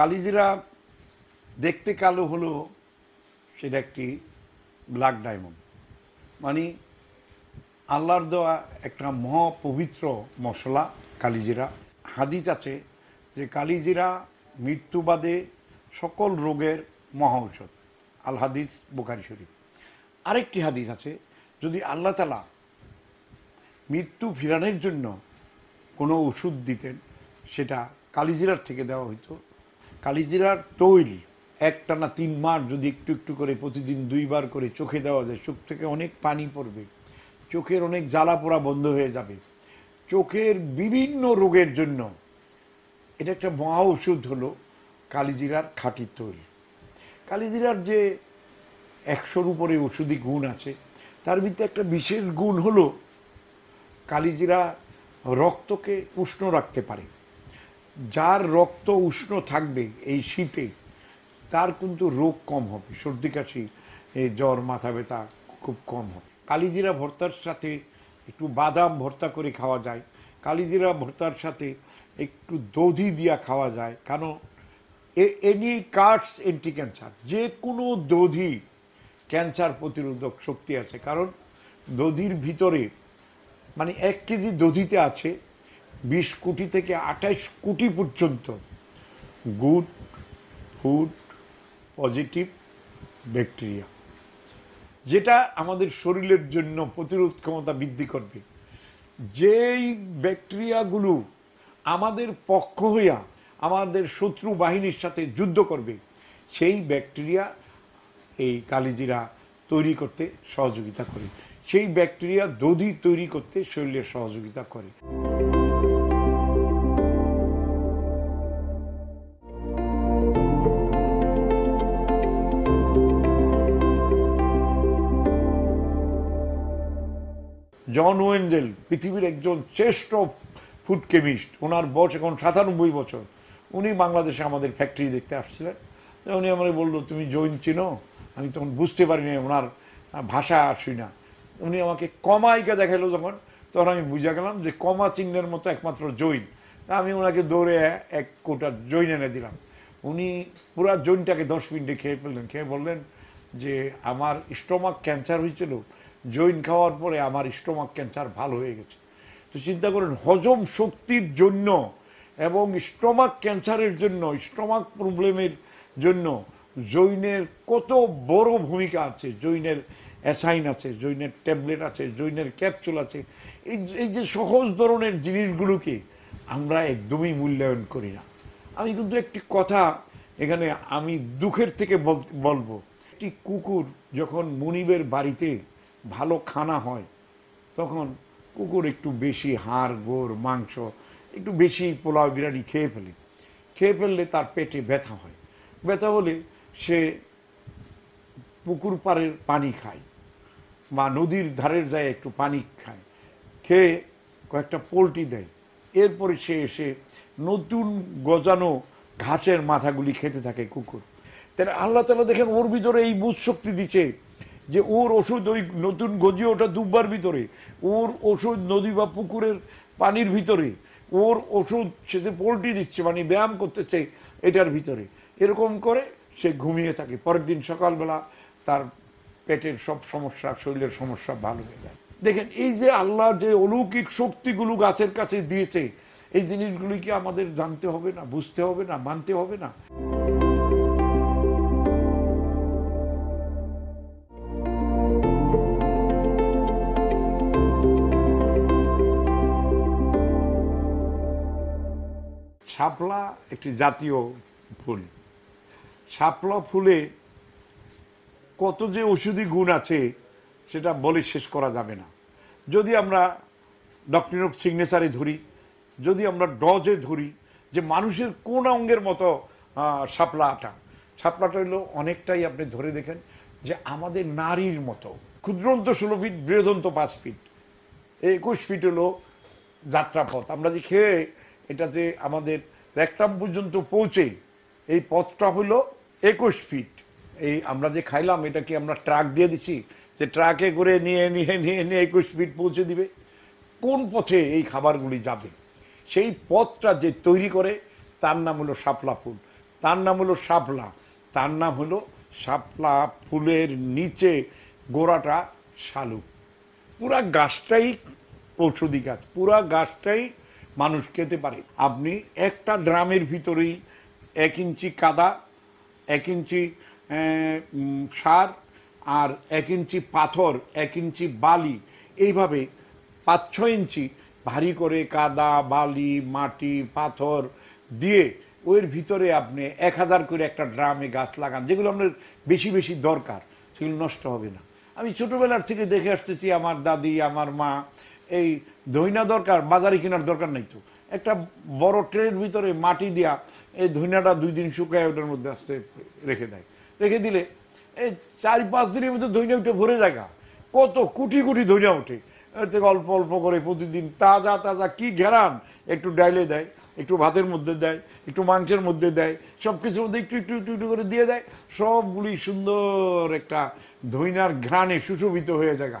কালিজিরা দেখতে কালো হলো সেটা একটি ব্ল্যাক ডায়মন্ড মানে আল্লাহর দেওয়া একটা মহাপবিত্র মশলা কালিজিরা হাদিস আছে যে কালিজিরা মৃত্যুবাদে সকল রোগের মহা ঔষধ আল হাদিস বোখারি শরীফ আরেকটি হাদিস আছে যদি আল্লাহ তালা মৃত্যু ফিরানের জন্য কোনো ওষুধ দিতেন সেটা কালিজিরার থেকে দেওয়া হইতো কালিজিরার তৈল একটানা তিন মাস যদি একটু একটু করে প্রতিদিন দুইবার করে চোখে দেওয়া যায় চোখ থেকে অনেক পানি পড়বে চোখের অনেক জ্বালা পোড়া বন্ধ হয়ে যাবে চোখের বিভিন্ন রোগের জন্য এটা একটা মহা ওষুধ হলো কালিজিরার খাঁটি তৈল কালিজিরার যে একশোর উপরে ওষুধি গুণ আছে তার ভিতরে একটা বিশেষ গুণ হলো কালিজিরা রক্তকে উষ্ণ রাখতে পারে যার রক্ত উষ্ণ থাকবে এই শীতে তার কিন্তু রোগ কম হবে সর্দি কাশি জ্বর মাথা ব্যথা খুব কম হবে কালিজিরা ভর্তার সাথে একটু বাদাম ভর্তা করে খাওয়া যায় কালিজিরা ভর্তার সাথে একটু দধি দিয়া খাওয়া যায় কারণ এনি কার্ডস এন্টি ক্যান্সার যে কোনো দধি ক্যান্সার প্রতিরোধক শক্তি আছে কারণ দধির ভিতরে মানে এক কেজি দধিতে আছে বিশ কোটি থেকে আঠাশ কোটি পর্যন্ত গুড ফুড পজিটিভ ব্যাকটেরিয়া যেটা আমাদের শরীরের জন্য প্রতিরোধ ক্ষমতা বৃদ্ধি করবে যেই ব্যাকটেরিয়াগুলো আমাদের পক্ষ হইয়া আমাদের শত্রু বাহিনীর সাথে যুদ্ধ করবে সেই ব্যাকটেরিয়া এই কালিজিরা তৈরি করতে সহযোগিতা করে সেই ব্যাকটেরিয়া দধি তৈরি করতে শরীরে সহযোগিতা করে জন ওয়েঞ্জেল পৃথিবীর একজন শ্রেষ্ঠ ফুড কেমিস্ট ওনার বয়স এখন সাতানব্বই বছর উনি বাংলাদেশে আমাদের ফ্যাক্টরি দেখতে আসছিলেন উনি আমাকে বললো তুমি জৈন চিনো আমি তখন বুঝতে পারিনি ওনার ভাষা আসি না উনি আমাকে কমাইকে দেখালো যখন তখন আমি বুঝা গেলাম যে কমা চিহ্নের মতো একমাত্র জৈন তা আমি ওনাকে দৌড়ে এক কোটা জৈন এনে দিলাম উনি পুরা জৈনটাকে দশ মিনিটে খেয়ে ফেললেন খেয়ে বললেন যে আমার স্টমাক ক্যান্সার হয়েছিল জৈন খাওয়ার পরে আমার স্টোমাক ক্যান্সার ভালো হয়ে গেছে তো চিন্তা করেন হজম শক্তির জন্য এবং স্টোমাক ক্যান্সারের জন্য স্টোমাক প্রবলেমের জন্য জৈনের কত বড় ভূমিকা আছে জৈনের অ্যাসাইন আছে জৈনের ট্যাবলেট আছে জৈনের ক্যাপসুল আছে এই এই যে সহজ ধরনের জিনিসগুলোকে আমরা একদমই মূল্যায়ন করি না আমি কিন্তু একটি কথা এখানে আমি দুঃখের থেকে বলবো একটি কুকুর যখন মনিবের বাড়িতে ভালো খানা হয় তখন কুকুর একটু বেশি হাড় গোড় মাংস একটু বেশি পোলাও বিরিয়ানি খেয়ে ফেলে খেয়ে ফেললে তার পেটে ব্যথা হয় ব্যথা হলে সে পুকুর পাড়ের পানি খায় বা নদীর ধারের যায় একটু পানি খায় খেয়ে কয়েকটা পোলট্রি দেয় এরপরে সে এসে নতুন গজানো ঘাসের মাথাগুলি খেতে থাকে কুকুর তাহলে আল্লাহ তালা দেখেন ওর ভিতরে এই বুধ শক্তি দিচ্ছে যে ওর ওষুধ ওই নতুন গজি ওটা দুবার ভিতরে ওর ওষুধ নদী বা পুকুরের পানির ভিতরে ওর ওষুধ সে যে পোলট্রি দিচ্ছে মানে ব্যায়াম করতেছে এটার ভিতরে এরকম করে সে ঘুমিয়ে থাকে পরের দিন সকালবেলা তার পেটের সব সমস্যা শরীরের সমস্যা ভালো হয়ে যায় দেখেন এই যে আল্লাহ যে অলৌকিক শক্তিগুলো গাছের কাছে দিয়েছে এই জিনিসগুলি কি আমাদের জানতে হবে না বুঝতে হবে না মানতে হবে না শাপলা একটি জাতীয় ফুল শাপলা ফুলে কত যে ওষুধি গুণ আছে সেটা বলে শেষ করা যাবে না যদি আমরা ডক্টর অফ সিগনেচারে ধরি যদি আমরা ডজে ধরি যে মানুষের কোন অঙ্গের মতো শাপলা আটা শাপলাটা হলো অনেকটাই আপনি ধরে দেখেন যে আমাদের নারীর মতো ক্ষুদ্রন্ত ষোলো ফিট বৃহদন্ত পাঁচ ফিট একুশ ফিট হলো যাত্রাপথ আমরা যে খেয়ে এটা যে আমাদের র্যাকটাম পর্যন্ত পৌঁছে এই পথটা হলো একুশ ফিট এই আমরা যে খাইলাম এটা কি আমরা ট্রাক দিয়ে দিছি যে ট্রাকে করে নিয়ে নিয়ে নিয়ে নিয়ে একুশ ফিট পৌঁছে দিবে কোন পথে এই খাবারগুলি যাবে সেই পথটা যে তৈরি করে তার নাম হলো শাপলা ফুল তার নাম হলো শাপলা তার নাম হলো শাপলা ফুলের নিচে গোড়াটা শালুক পুরা গাছটাই ঔষধি গাছ পুরা গাছটাই মানুষ খেতে পারে আপনি একটা ড্রামের ভিতরেই এক ইঞ্চি কাদা এক ইঞ্চি সার আর এক ইঞ্চি পাথর এক ইঞ্চি বালি এইভাবে পাঁচ ছ ইঞ্চি ভারী করে কাদা বালি মাটি পাথর দিয়ে ওর ভিতরে আপনি এক হাজার করে একটা ড্রামে গাছ লাগান যেগুলো আপনার বেশি বেশি দরকার সেগুলো নষ্ট হবে না আমি ছোটোবেলার থেকে দেখে আসতেছি আমার দাদি আমার মা এই ধইনা দরকার বাজারে কেনার দরকার নাই তো একটা বড় ট্রেনের ভিতরে মাটি দিয়া এই ধইনাটা দুই দিন শুকায় ওটার মধ্যে আসতে রেখে দেয় রেখে দিলে এই চার পাঁচ দিনের মধ্যে ধইনা উঠে ভরে জায়গা কত কোটি কোটি ধইনা ওঠে এর থেকে অল্প অল্প করে প্রতিদিন তাজা তাজা কি ঘেরান একটু ডাইলে দেয় একটু ভাতের মধ্যে দেয় একটু মাংসের মধ্যে দেয় সব কিছুর মধ্যে একটু একটু একটু একটু করে দিয়ে দেয় সবগুলি সুন্দর একটা ধইনার ঘ্রাণে সুশোভিত হয়ে জায়গা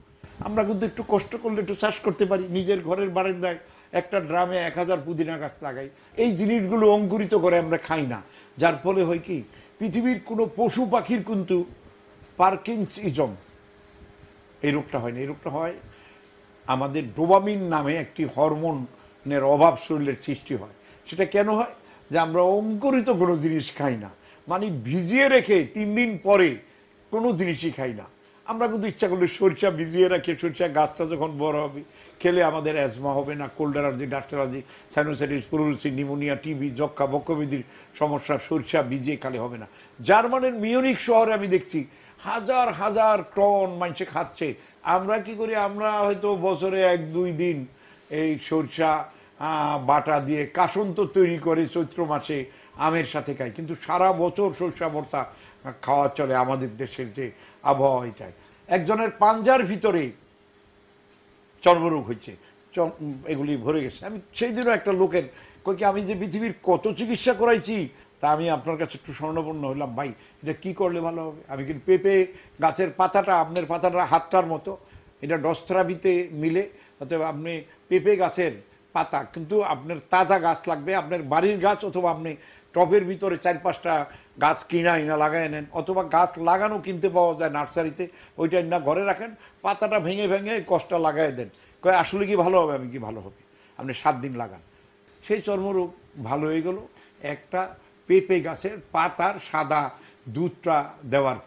আমরা কিন্তু একটু কষ্ট করলে একটু চাষ করতে পারি নিজের ঘরের বারান্দায় একটা ড্রামে এক হাজার পুদিনা গাছ লাগাই এই জিনিসগুলো অঙ্কুরিত করে আমরা খাই না যার ফলে হয় কি পৃথিবীর কোনো পশু পাখির কিন্তু পার্কিংস ইজম এই রোগটা হয় না এই রোগটা হয় আমাদের ডোবামিন নামে একটি হরমোনের অভাব শরীরের সৃষ্টি হয় সেটা কেন হয় যে আমরা অঙ্কুরিত কোনো জিনিস খাই না মানে ভিজিয়ে রেখে তিন দিন পরে কোনো জিনিসই খাই না আমরা কিন্তু ইচ্ছা করলে সরিষা ভিজিয়ে রাখি সরিষা গাছটা যখন বড় হবে খেলে আমাদের অ্যাজমা হবে না cold allergy doctor allergy sinusitis pleurisy pneumonia TB যক্ষা বক্ষবিধির সমস্যা সরিষা ভিজিয়ে খালে হবে না জার্মানের মিউনিক শহরে আমি দেখছি হাজার হাজার টন মানুষে খাচ্ছে আমরা কি করি আমরা হয়তো বছরে এক দুই দিন এই সরিষা বাটা দিয়ে কাসন্ত তৈরি করে চৈত্র মাসে আমের সাথে খাই কিন্তু সারা বছর সরিষা ভর্তা খাওয়া চলে আমাদের দেশের যে আবহাওয়া এটাই একজনের পাঞ্জার ভিতরে চর্মরোগ হয়েছে এগুলি ভরে গেছে আমি সেই দিনও একটা লোকের কি আমি যে পৃথিবীর কত চিকিৎসা করাইছি তা আমি আপনার কাছে একটু স্বর্ণপূর্ণ হলাম ভাই এটা কি করলে ভালো হবে আমি কিন্তু পেঁপে গাছের পাতাটা আপনার পাতাটা হাতটার মতো এটা ডস্ত্রাবিতে মিলে অতএব আপনি পেঁপে গাছের পাতা কিন্তু আপনার তাজা গাছ লাগবে আপনার বাড়ির গাছ অথবা আপনি টপের ভিতরে চার পাঁচটা গাছ কিনা না লাগায় নেন অথবা গাছ লাগানো কিনতে পাওয়া যায় নার্সারিতে ওইটা না ঘরে রাখেন পাতাটা ভেঙে ভেঙে কষ্টটা লাগাই দেন কয় আসলে কি ভালো হবে আমি কি ভালো হবে আপনি সাত দিন লাগান সেই চর্মরোগ ভালো হয়ে গেল একটা পেঁপে গাছের পাতার সাদা দুধটা দেওয়ার